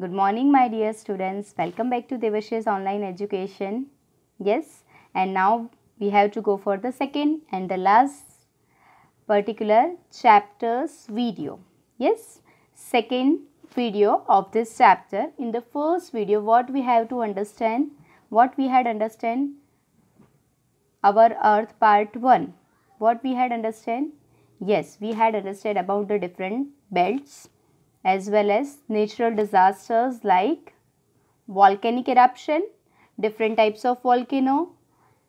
Good morning my dear students. Welcome back to Devash's online education. Yes and now we have to go for the second and the last particular chapter's video. Yes second video of this chapter. In the first video what we have to understand what we had understand our earth part 1 what we had understand yes we had understood about the different belts as well as natural disasters like volcanic eruption, different types of volcano,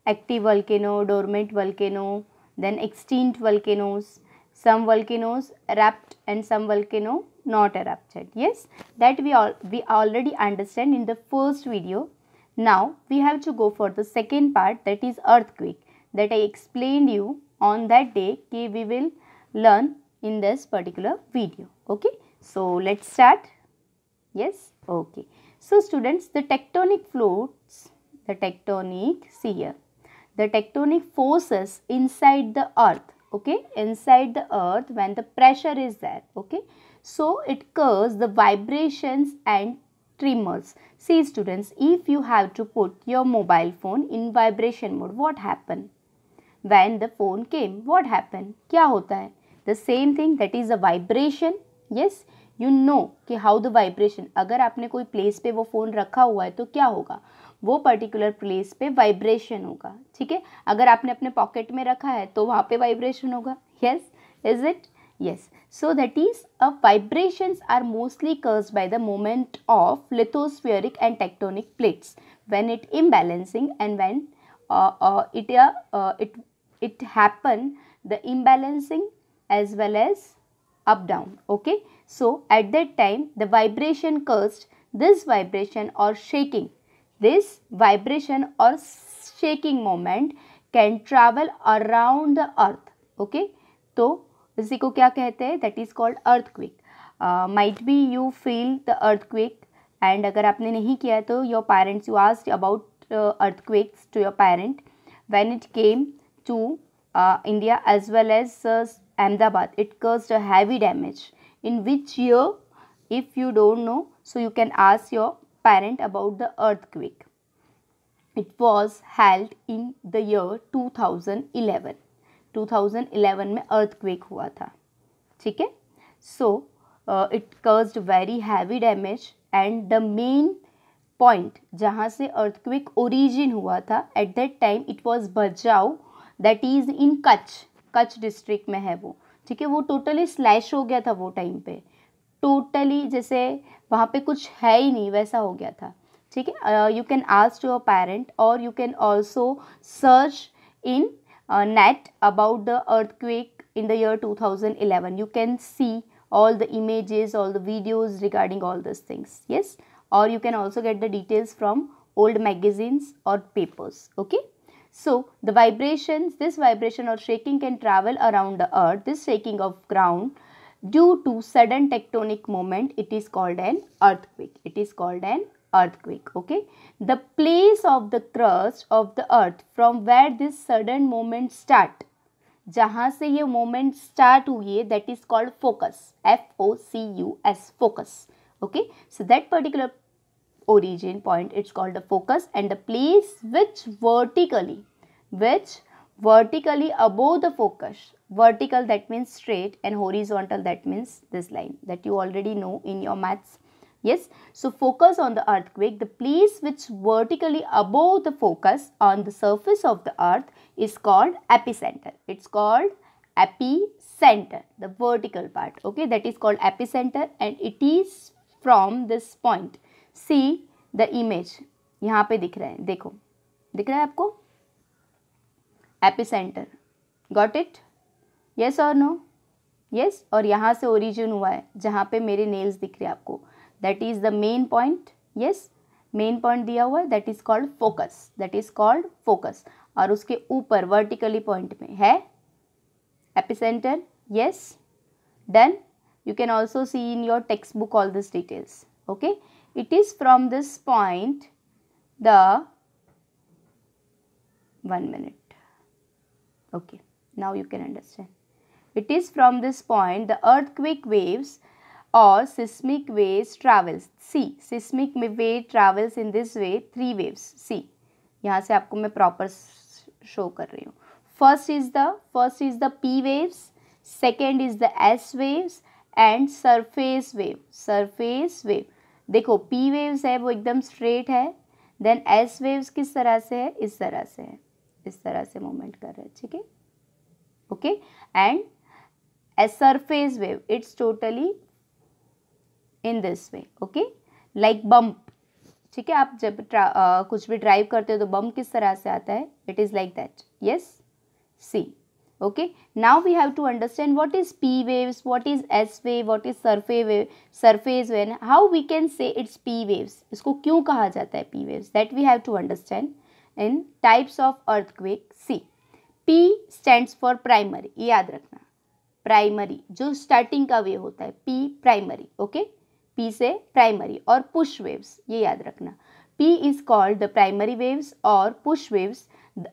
active volcano, dormant volcano, then extinct volcanoes, some volcanoes erupt and some volcano not erupted. Yes, that we all we already understand in the first video. Now we have to go for the second part that is earthquake that I explained you on that day we will learn in this particular video. Okay. So, let's start. Yes, okay. So, students, the tectonic floats, the tectonic, see here, the tectonic forces inside the earth, okay, inside the earth when the pressure is there, okay. So, it causes the vibrations and tremors. See students, if you have to put your mobile phone in vibration mode, what happened? When the phone came, what happened? Kya hota hai? The same thing that is a vibration, yes. You know कि how the vibration अगर आपने कोई place पे वो phone रखा हुआ है तो क्या होगा वो पर्टिकुलर प्लेस पे वाइब्रेशन होगा ठीक है अगर आपने अपने पॉकेट में रखा है तो वहाँ पे वाइब्रेशन होगा yes is it yes so that is a vibrations are mostly कर्ज by the moment of lithospheric and tectonic plates when it imbalancing and when it it it happen the imbalancing as well as up down okay so at that time the vibration caused this vibration or shaking this vibration or shaking moment can travel around the earth okay तो इसी को क्या कहते हैं that is called earthquake might be you feel the earthquake and अगर आपने नहीं किया है तो your parents you asked about earthquakes to your parent when it came to India as well as Ahmedabad. It caused a heavy damage. In which year? If you don't know, so you can ask your parent about the earthquake. It was held in the year two thousand eleven. 2011. 2011 में earthquake हुआ था ठीक है so it कर्ज very heavy damage and the main point जहाँ से earthquake origin हुआ था at that time it was बजाओ that is in Kutch Kutch district में है वो ठीक है वो टोटली स्लैश हो गया था वो टाइम पे टोटली जैसे वहाँ पे कुछ है ही नहीं वैसा हो गया था ठीक है you can ask your parent और you can also search in net about the earthquake in the year two thousand eleven you can see all the image all the videos regarding all this things yes और you can also get the details from old magazines और papers okay So the vibrations, this vibration or shaking can travel around the earth, this shaking of ground due to sudden tectonic moment, it is called an earthquake. It is called an earthquake, okay. The place of the crust of the earth from where this sudden moment start, जहाँ से moment start start that is called focus. F O C U S, focus. okay so that particular origin point it's called the focus and the place which vertically which vertically above the focus vertical that means straight and horizontal that means this line that you already know in your maths yes so focus on the earthquake the place which vertically above the focus on the surface of the earth is called epicenter it's called epicenter the vertical part okay that is called epicenter and it is from this point see the image यहाँ पे दिख रहा है देखो दिख रहा है आपको एपिसेंटर गॉट इट यस और नो यस और यहाँ से ओरिजिन हुआ है जहाँ पे मेरे नेल्स दिख रहे हैं आपको that is the main point yes main point दिया हुआ है that is called focus that is called focus और उसके ऊपर वर्टिकली पॉइंट में है epicentre yes done you can also see in your textbook all this details okay It is from this point the one minute. Okay, now you can understand. It is from this point the earthquake waves or seismic waves travels. See, seismic wave travels in this way three waves. See, यहाँ से आपको मैं proper show कर रही हूँ First is the first is the P waves. Second is the S waves and surface wave. Surface wave. देखो P waves है वो एकदम स्ट्रेट है देन एस वेव्स किस तरह से है इस तरह से है इस तरह से मूवमेंट कर रहे हैं ठीक है okay and a surface wave it's totally in this way okay like bump ठीक है आप जब आ, कुछ भी ड्राइव करते हो तो बम्प किस तरह से आता है it is like that yes see okay now we have to understand what is p waves what is s wave what is surface wave surface wave how we can say it's p waves isko क्यों kaha jata hai p waves that we have to understand in types of earthquake see p stands for primary ye yaad rakhna primary jo starting ka wave hota hai p primary okay p se primary aur push waves ye yaad rakhna p is called the primary waves or push waves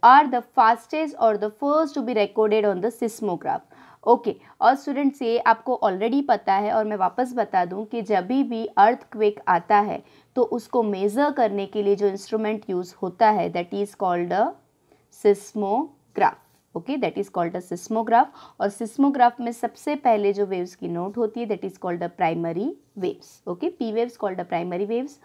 are the fastest और the first to be recorded on the seismograph okay okay. और students ये आपको already पता है और मैं वापस बता दूं कि जब भी अर्थ आता है तो उसको मेज़र करने के लिए जो इंस्ट्रूमेंट यूज़ होता है that is called a seismograph okay that is called a seismograph और सिस्मोग्राफ में सबसे पहले जो वेव्स की नोट होती है that is called a primary waves okay P waves called a primary waves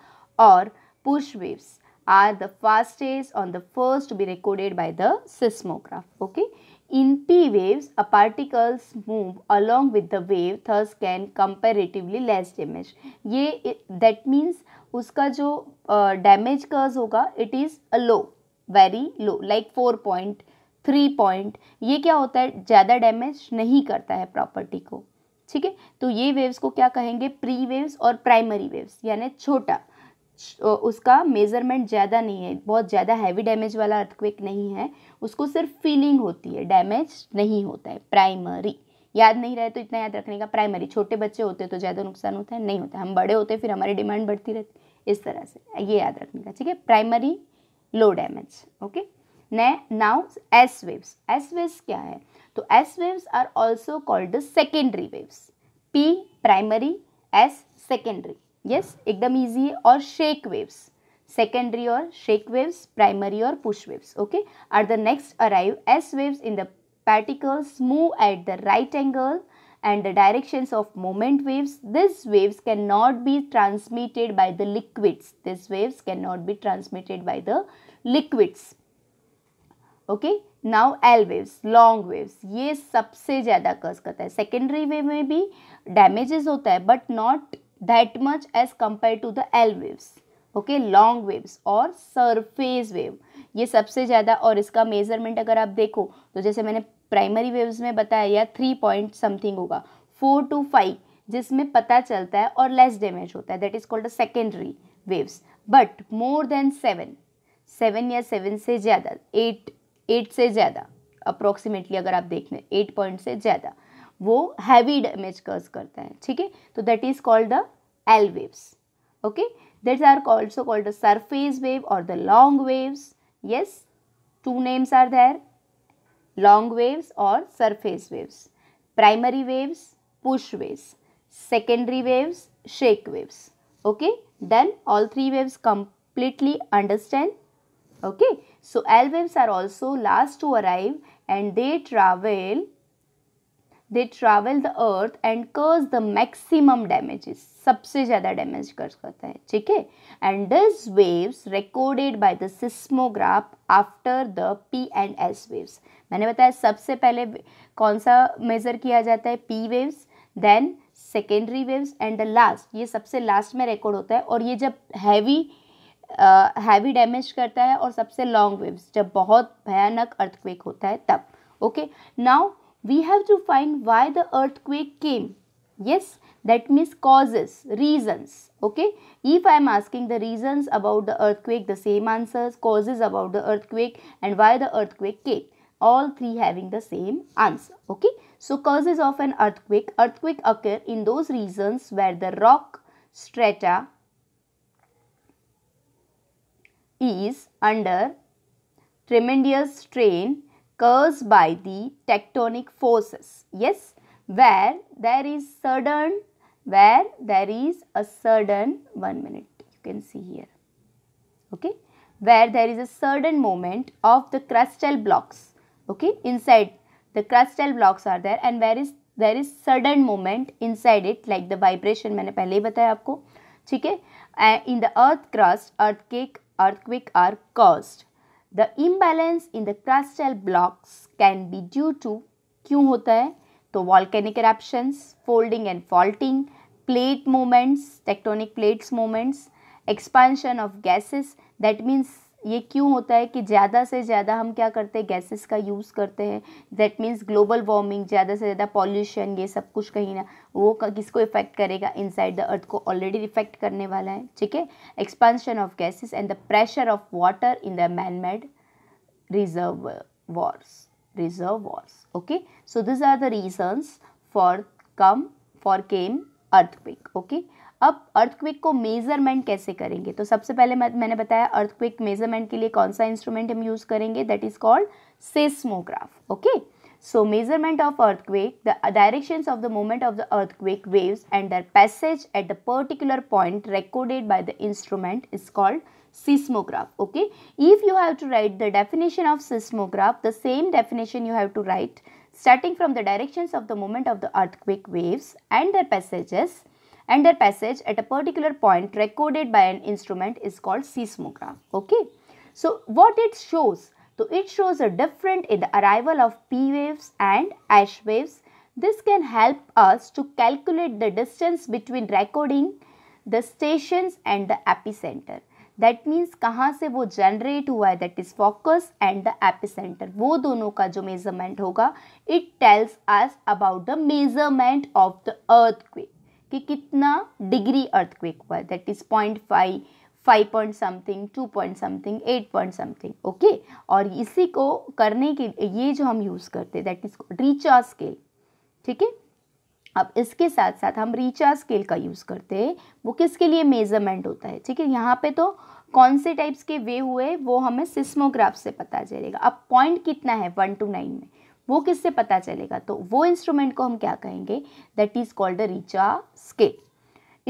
और push waves are the fastest on the first to be recorded by the seismograph. Okay. In P waves, a particles move along with the wave thus can comparatively less damage. ye that means uska jo uh, damage कर्ज hoga it is a low very low like 4 point 3 point ye kya hota hai zyada damage nahi karta hai property ko ठीक है तो ये waves को क्या कहेंगे pre waves और primary waves यानी छोटा उसका मेज़रमेंट ज़्यादा नहीं है बहुत ज़्यादा हैवी डैमेज वाला अर्थक्वेक नहीं है उसको सिर्फ फीलिंग होती है डैमेज नहीं होता है प्राइमरी याद नहीं रहे तो इतना याद रखने का प्राइमरी छोटे बच्चे होते तो ज़्यादा नुकसान होता है नहीं होता हम बड़े होते फिर हमारी डिमांड बढ़ती रहती इस तरह से ये याद रखने का ठीक है प्राइमरी लो डैमेज ओके ने now S waves S waves क्या है तो S waves are also called secondary waves P primary S secondary yes एकदम ईजी है और shake waves secondary or shake waves primary or push waves okay are the next arrive as waves in the particles move at the right angle and the directions of moment waves these waves cannot be transmitted by the liquids these waves cannot be transmitted by the liquids okay now L waves long waves ये सबसे ज़्यादा कर्ज करता है secondary wave में भी damages होता है but not that much as compared to the L waves. Okay long waves और सरफेस वेव ये सबसे ज़्यादा और इसका मेजरमेंट अगर आप देखो तो जैसे मैंने प्राइमरी वेव्स में बताया या थ्री पॉइंट समथिंग होगा फोर टू फाइव जिसमें पता चलता है और लेस डैमेज होता है that is called a secondary waves but more than seven seven या सेवन से ज़्यादा एट एट से ज़्यादा अप्रोक्सीमेटली अगर आप देख लें एट पॉइंट से ज़्यादा वो हैवी डैमेज कर्ज करता है ठीक है तो that is called the L waves. Okay, these are also called the surface wave or the long waves. Yes, two names are there, long waves or surface waves. Primary waves, push waves. Secondary waves, shake waves. Okay, then all three waves completely understand. Okay, so L waves are also last to arrive and they travel they travel the earth and cause the maximum damages सबसे ज़्यादा डैमेज कर करता है ठीक है and this waves recorded by the seismograph after the P and S waves मैंने बताया सबसे पहले कौन सा मेज़र किया जाता है P waves then secondary waves and the last ये सबसे लास्ट में रिकॉर्ड होता है और ये जब हैवी हैवी डैमेज करता है और सबसे लॉन्ग वेव्स जब बहुत भयानक अर्थक्वेक होता है तब okay now we have to find why the earthquake came. Yes, that means causes, reasons. Okay, if I am asking the reasons about the earthquake, the same answers, causes about the earthquake and why the earthquake came. All three having the same answer. Okay, so causes of an earthquake. Earthquake occur in those regions where the rock strata is under tremendous strain occurs by the tectonic forces. Yes, where there is sudden, where there is a sudden, one minute, you can see here, okay, where there is a sudden movement of the crustal blocks, okay, inside the crustal blocks are there and where is there is sudden movement inside it like the vibration I have ही बताया आपको ठीक है in the earth crust earthquake the imbalance in the crustal blocks can be due to क्यों होता है तो volcanic eruptions, folding and faulting, plate movements, tectonic plates movements, expansion of gases that means ये क्यों होता है कि ज़्यादा से ज़्यादा हम क्या करते हैं गैसेस का यूज़ करते हैं दैट मीन्स ग्लोबल वार्मिंग ज़्यादा से ज़्यादा पॉल्यूशन ये सब कुछ कहीं ना वो किसको इफेक्ट करेगा इनसाइड द अर्थ को ऑलरेडी इफेक्ट करने वाला है ठीक है expansion of gases and the pressure of water in the man made reservoirs reservoirs okay so these are the reasons for come for came earth okay अब earthquake को measurement कैसे करेंगे तो सबसे पहले मैं, मैंने बताया अर्थक्विक मेजरमेंट के लिए कौन सा इंस्ट्रूमेंट हम यूज करेंगे that is called seismograph okay so measurement of earthquake the direction of the movement of the earthquake waves and their passage at the particular point recorded by the instrument is called seismograph okay if you have to write the definition of seismograph the same definition you have to write starting from the direction of the movement of the earthquake waves and the passages and their passage at a particular point recorded by an instrument is called seismograph. Okay. So what it shows? So it shows a difference in the arrival of P waves and H waves. This can help us to calculate the distance between recording the stations and the epicenter. That means कहाँ से वो generate हुआ है that is focus and the epicentre वो दोनों का जो measurement होगा it tells us about the measurement of the कि कितना डिग्री अर्थक्वेक हुआ है that is point five five point something two point something eight point something okay और इसी को करने के ये जो हम यूज़ करते हैं दैट इज़ रिचार स्केल ठीक है अब इसके साथ साथ हम रिचार स्केल का यूज़ करते हैं वो किसके लिए मेजरमेंट होता है ठीक है यहाँ पे तो कौन से टाइप्स के वे हुए वो हमें सिस्मोग्राफ से पता चलेगा अब पॉइंट कितना है वन टू नाइन में वो किससे पता चलेगा तो वो इंस्ट्रूमेंट को हम क्या कहेंगे that is called a Richter scale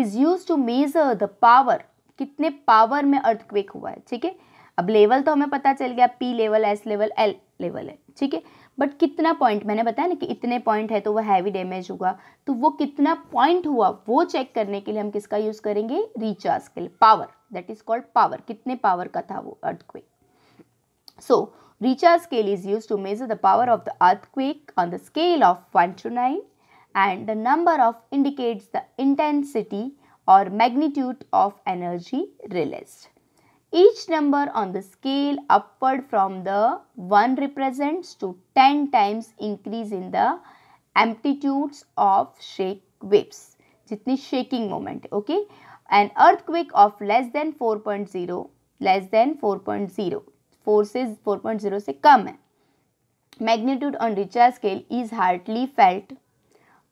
is use to measure the power कितने पावर में अर्थक्वेक हुआ है ठीक है अब लेवल तो हमें पता चल गया P level S level L level है ठीक है बट कितना पॉइंट मैंने बताया ना कि इतने पॉइंट है तो वह हैवी डैमेज हुआ तो वो कितना पॉइंट हुआ वो चेक करने के लिए हम किसका यूज़ करेंगे रिचार्ज के लिए power that is called power कितने पावर का था वो earthquake so so, Richter scale is used to measure the power of the earthquake on the scale of 1 to 9 and the number of indicates the intensity or magnitude of energy released. Each number on the scale upward from the 1 represents to 10 times increase in the amplitudes of shake waves. jitni shaking moment, okay? An earthquake of less than 4.0, less than 4.0 फोर्सेज zero से कम है magnitude on Richter scale is hardly felt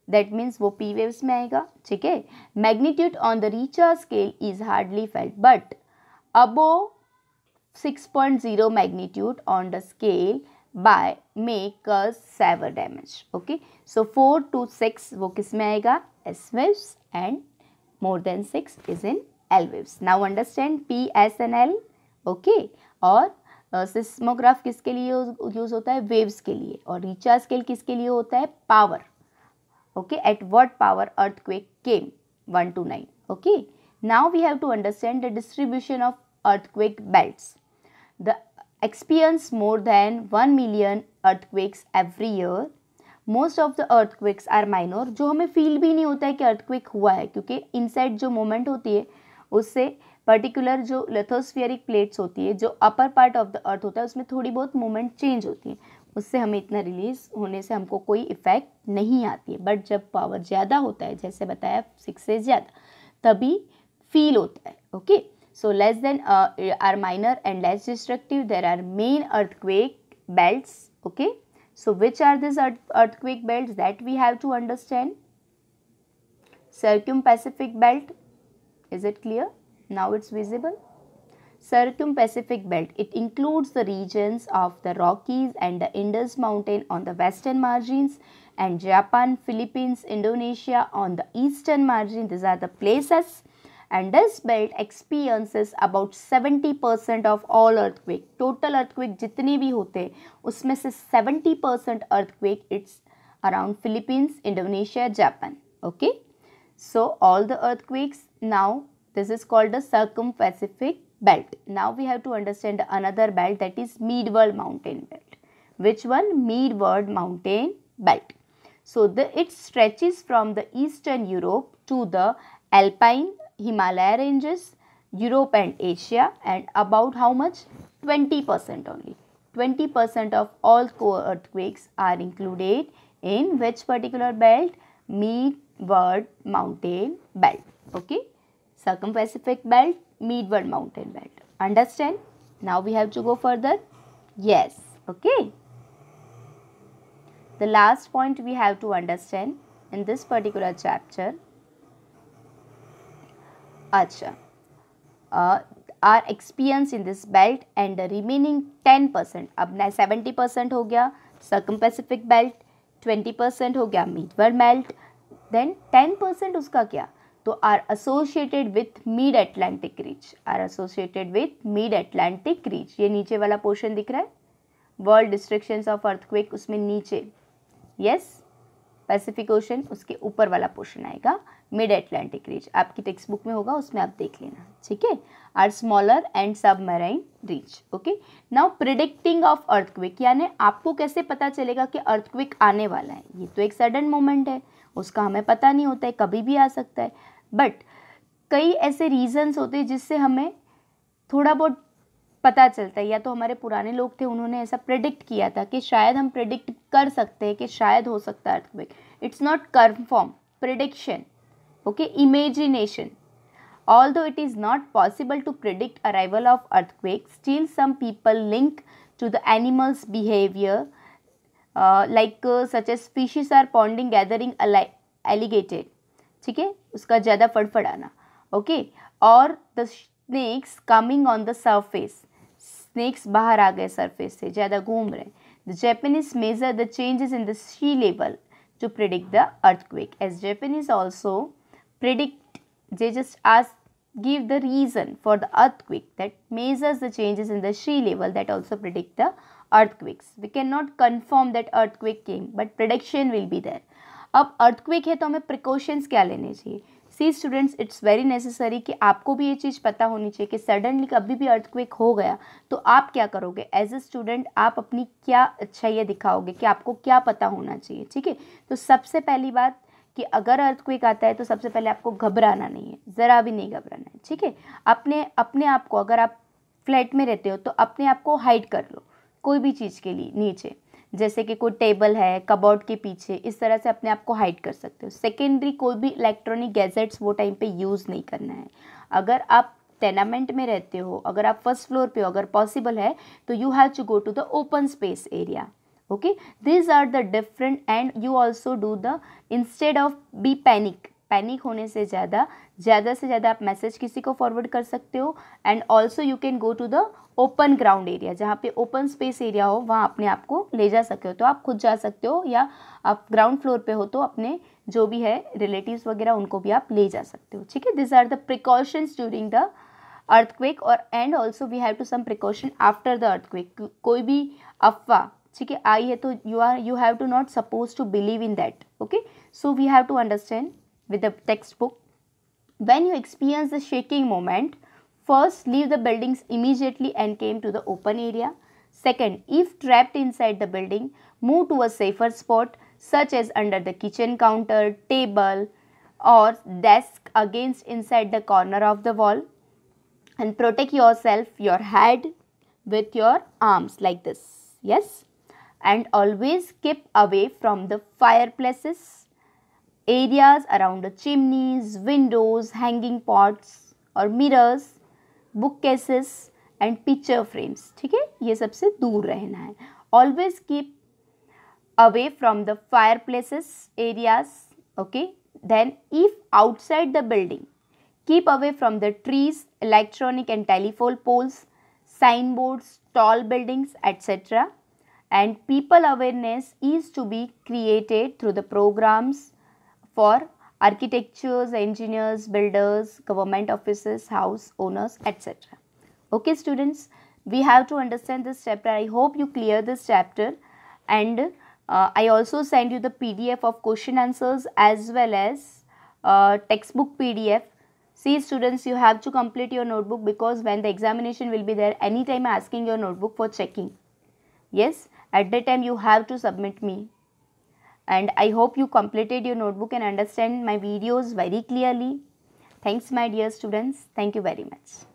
that means वो P waves में आएगा ठीक है magnitude on the Richter scale is hardly felt but above six point zero magnitude on the scale may make severe damage okay so four to six वो किस में आएगा S waves and more than six is in L waves now understand P S N L okay और seismograph किसके लिए use होता है waves के लिए और रिचार्ज स्केल किसके लिए होता है power okay at what power earthquake came one two nine okay now we have to understand the distribution of earthquake belts. The experience more than one million earthquakes every year most of the earthquakes are minor जो हमें feel भी नहीं होता है कि earthquake हुआ है क्योंकि इनसाइड जो मोमेंट होती है उससे पर्टिकुलर जो लेथोस्फियरिक प्लेट्स होती है जो upper part of the earth होता है उसमें थोड़ी बहुत मूवमेंट चेंज होती है उससे हमें इतना रिलीज होने से हमको कोई इफ़ेक्ट नहीं आती है बट जब पावर ज़्यादा होता है जैसे बताया सिक्स से ज़्यादा तभी फील होता है okay so less than are minor and less destructive there are main earthquake belts okay so which are this earthquake belt that we have to understand circum Pacific belt is it clear Now it's visible. Circum-Pacific Belt. It includes the regions of the Rockies and the Indus Mountain on the western margins and Japan, Philippines, Indonesia on the eastern margin. These are the places and this belt experiences about 70% of all earthquake. Total earthquake जितने bhi hote, usme se 70% earthquake it's around Philippines, Indonesia, Japan. Okay. So all the earthquakes now this is called the circum-Pacific belt. Now we have to understand another belt that is Mid-World mountain belt. Which one? Mid-World mountain belt. So the, it stretches from the eastern Europe to the Alpine Himalaya ranges, Europe and Asia and about how much? 20% only. 20% of all core earthquakes are included in which particular belt? Mid-World mountain belt. Okay. circum-Pacific belt, Meadward mountain belt. Understand? Now we have to go further. Yes. Okay. The last point we have to understand in this particular chapter. Acha. Uh, our experience in this belt and the remaining 10% अब ना 70% हो गया circum-Pacific belt, 20% हो गया Meadward belt, then 10% उसका क्या तो are associated with mid Atlantic ridge are associated with mid Atlantic ridge ये नीचे वाला पोर्शन दिख रहा है वर्ल्ड डिस्ट्रिक्शन ऑफ अर्थक्वेक उसमें नीचे यस पैसिफिक ओशन उसके ऊपर वाला पोर्शन आएगा मिड एटलांटिक रीच आपकी टेक्स्ट बुक में होगा उसमें आप देख लेना ठीक है are smaller and submarine ridge okay now predicting of earthquake यानी आपको कैसे पता चलेगा कि अर्थक्विक आने वाला है ये तो एक सडन मोमेंट है उसका हमें पता नहीं होता है कभी भी आ सकता है बट कई ऐसे रीज़न्स होते हैं जिससे हमें थोड़ा बहुत पता चलता है या तो हमारे पुराने लोग थे उन्होंने ऐसा प्रिडिक्ट किया था कि शायद हम प्रिडिक्ट कर सकते हैं कि शायद हो सकता है earthquake it's not confirm prediction okay imagination although it is not possible to predict arrival of earthquake still some people link to the animals behaviour like such as species are ponding gathering एलिगेटेड ठीक है उसका ज़्यादा फड़फड़ाना okay और the snakes coming on the surface snakes बाहर आ गए सरफेस से ज़्यादा घूम रहे हैं the Japanese measure the changes in the sea level two predict the earthquake as Japanese also predict जे just as give the reason for the earthquake that measures the changes in the sea level that also predict the earthquakes we can not confirm that earthquake came but prediction will be there अब earthquake है तो हमें precautions क्या लेने चाहिए see students it's very necessary कि आपको भी ये चीज़ पता होनी चाहिए कि सडनली कभी भी अर्थक्वेक हो गया तो आप क्या करोगे एज अ स्टूडेंट आप अपनी क्या अच्छा ये दिखाओगे कि आपको क्या पता होना चाहिए ठीक है तो सबसे पहली बात कि अगर अर्थक्वेक आता है तो सबसे पहले आपको घबराना नहीं है ज़रा भी नहीं घबराना है ठीक है अपने अपने आप को अगर आप फ्लैट में रहते हो तो अपने आप को हाइड कर लो कोई भी चीज़ के लिए नीचे जैसे कि कोई टेबल है कबोर्ड के पीछे इस तरह से अपने आप को हाइड कर सकते हो सेकेंडरी कोई भी इलेक्ट्रॉनिक गैजेट्स वो टाइम पे यूज़ नहीं करना है अगर आप टेनामेंट में रहते हो अगर आप फर्स्ट फ्लोर पे हो अगर पॉसिबल है तो you have to go to the open space area okay these are the different and you also do the instead of be panic panic होने से ज़्यादा ज़्यादा से ज़्यादा आप मैसेज किसी को फॉरवर्ड कर सकते हो and also you can go to the open ground area जहाँ पे ओपन स्पेस एरिया हो वहाँ अपने आप को ले जा सकते हो तो आप खुद जा सकते हो या आप ग्राउंड फ्लोर पे हो तो अपने जो भी है रिलेटिव्स वगैरह उनको भी आप ले जा सकते हो ठीक है this are the precautions during the earthquake और and also we have to some precaution after the earthquake कोई भी अफवाह ठीक है आई है तो you are you have to not suppose to believe in that okay so we have to understand with the text book when you experience the shaking moment First, leave the buildings immediately and came to the open area. Second, if trapped inside the building, move to a safer spot such as under the kitchen counter, table or desk against inside the corner of the wall and protect yourself, your head with your arms like this. Yes? And always keep away from the fireplaces, areas around the chimneys, windows, hanging pots or mirrors book cases and picture frames ठीक है ये सबसे दूर रहना है always keep away from the fire places areas okay then if outside the building keep away from the trees electronic and telephone poles sign boards tall buildings etcetera and people awareness is to be created through the programmes for Architectures, engineers, builders, government offices, house owners, etc. Okay, students, we have to understand this chapter. I hope you clear this chapter and uh, I also send you the PDF of question answers as well as uh, textbook PDF. See students, you have to complete your notebook because when the examination will be there, anytime asking your notebook for checking. Yes, at that time you have to submit me and I hope you completed your notebook and understand my videos very clearly. Thanks my dear students. Thank you very much.